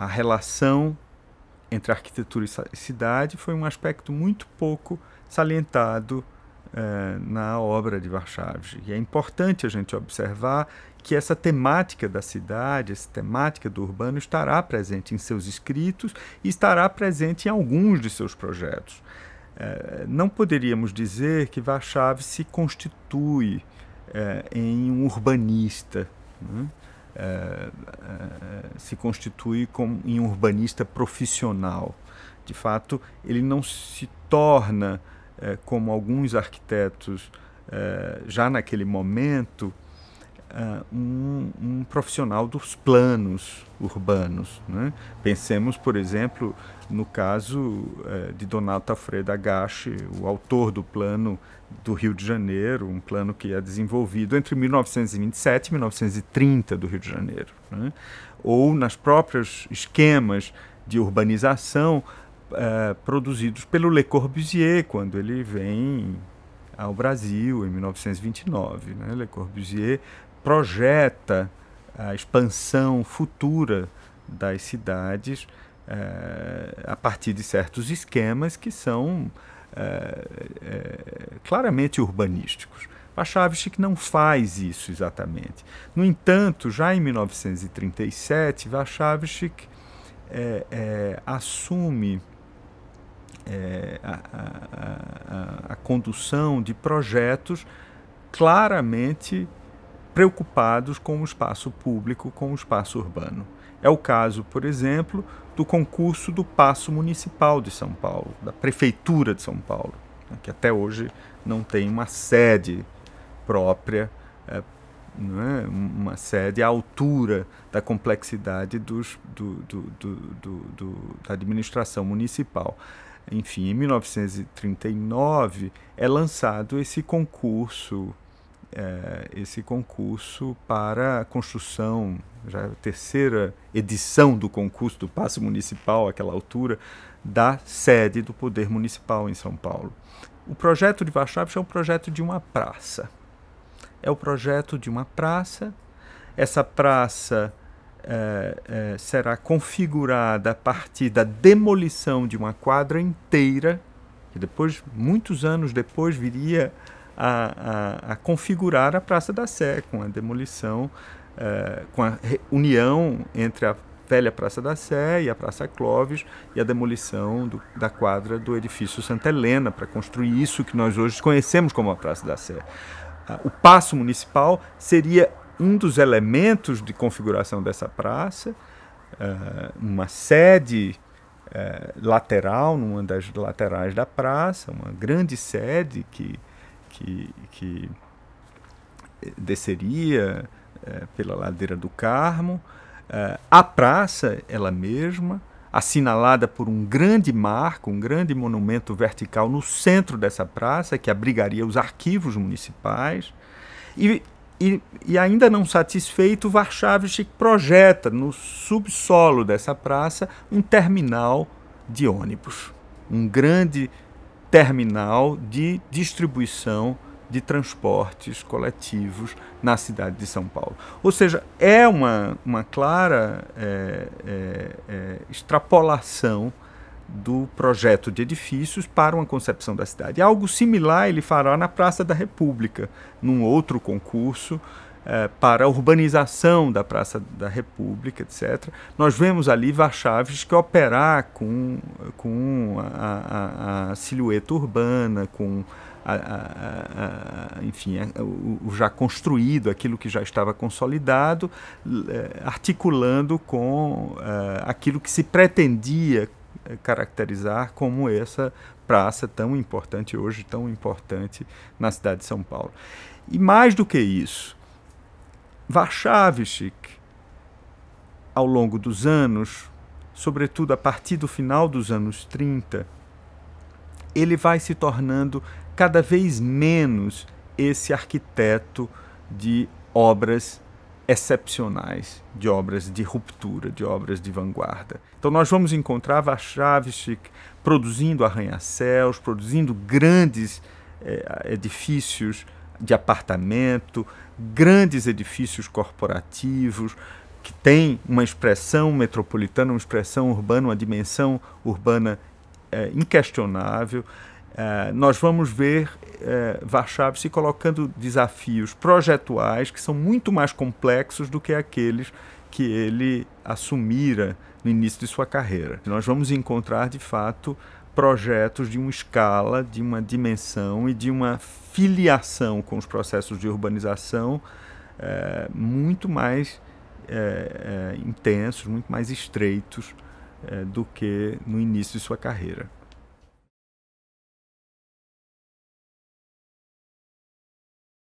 a relação entre arquitetura e cidade foi um aspecto muito pouco salientado eh, na obra de Varchavsky. E é importante a gente observar que essa temática da cidade, essa temática do urbano estará presente em seus escritos e estará presente em alguns de seus projetos. Eh, não poderíamos dizer que Varchavsky se constitui eh, em um urbanista. Né? Eh, eh, se constitui como em um urbanista profissional. De fato, ele não se torna, eh, como alguns arquitetos já naquele momento, uh, um, um, profissional dos planos urbanos. Né? Pensemos, por exemplo, no caso uh, de Donato Alfredo Agache, o autor do plano do Rio de Janeiro, um plano que é desenvolvido entre 1927 e 1930 do Rio de Janeiro. Né? Ou nas próprios esquemas de urbanização uh, produzidos pelo Le Corbusier, quando ele vem ao Brasil em 1929. Né? Le Corbusier projeta a expansão futura das cidades é, a partir de certos esquemas que são é, é, claramente urbanísticos. Pachavchik não faz isso exatamente. No entanto, já em 1937, Pachavchik assume é, a, a, a, a, condução de projetos claramente preocupados com o espaço público, com o espaço urbano. É o caso, por exemplo, do concurso do Passo Municipal de São Paulo, da Prefeitura de São Paulo, né, que até hoje não tem uma sede própria, é, é? uma sede à altura da complexidade dos, do, do, do, da administração municipal enfim, em 1939 é lançado esse concurso, é, esse concurso para a construção, já a terceira edição do concurso do passe municipal àquela altura, da sede do Poder Municipal em São Paulo. O projeto de Varsóvia é um projeto de uma praça. É o projeto de uma praça. Essa praça eh, eh, será configurada a partir da demolição de uma quadra inteira, que depois, muitos anos depois, viria a, a, a configurar a Praça da Sé, com a demolição, eh, com a união entre a velha Praça da Sé e a Praça Clóvis e a demolição do, da quadra do edifício Santa Helena para construir isso que nós hoje conhecemos como a Praça da Sé. Ah, o passo municipal seria um dos elementos de configuração dessa praça, eh, uma sede eh, lateral, numa das laterais da praça, uma grande sede que, que, que eh, desceria pela ladeira do Carmo. a praça, ela mesma, assinalada por um grande marco, um grande monumento vertical no centro dessa praça, que abrigaria os arquivos municipais. E e, e ainda não satisfeito, Varshavchik projeta no subsolo dessa praça um terminal de ônibus, um grande terminal de distribuição de transportes coletivos na cidade de São Paulo. Ou seja, é uma, uma clara é, é, é, extrapolação do projeto de edifícios para uma concepção da cidade. Algo similar ele fará na Praça da República, num outro concurso eh, para a urbanização da Praça da República, etc. Nós vemos ali Varchaves que operar com, com a, a, a silhueta urbana, com a, a, a, enfim, o, o, já construído, aquilo que já estava consolidado, eh, articulando com eh, aquilo que se pretendia eh, caracterizar como essa praça tão importante hoje, tão importante na cidade de São Paulo. E mais do que isso, Varchavchik, ao longo dos anos, sobretudo a partir do final dos anos 30, ele vai se tornando cada vez menos esse arquiteto de obras excepcionais de obras de ruptura, de obras de vanguarda. Então nós vamos encontrar Vachavchik produzindo arranha-céus, produzindo grandes é, edifícios de apartamento, grandes edifícios corporativos, que tem uma expressão metropolitana, uma expressão urbana, uma dimensão urbana é, inquestionável. É, nós vamos ver uh, se colocando desafios projetuais que são muito mais complexos do que aqueles que ele assumira no início de sua carreira. Nós vamos encontrar, de fato, projetos de uma escala, de uma dimensão e de uma filiação com os processos de urbanização é, muito mais intensos, muito mais estreitos do que no início de sua carreira.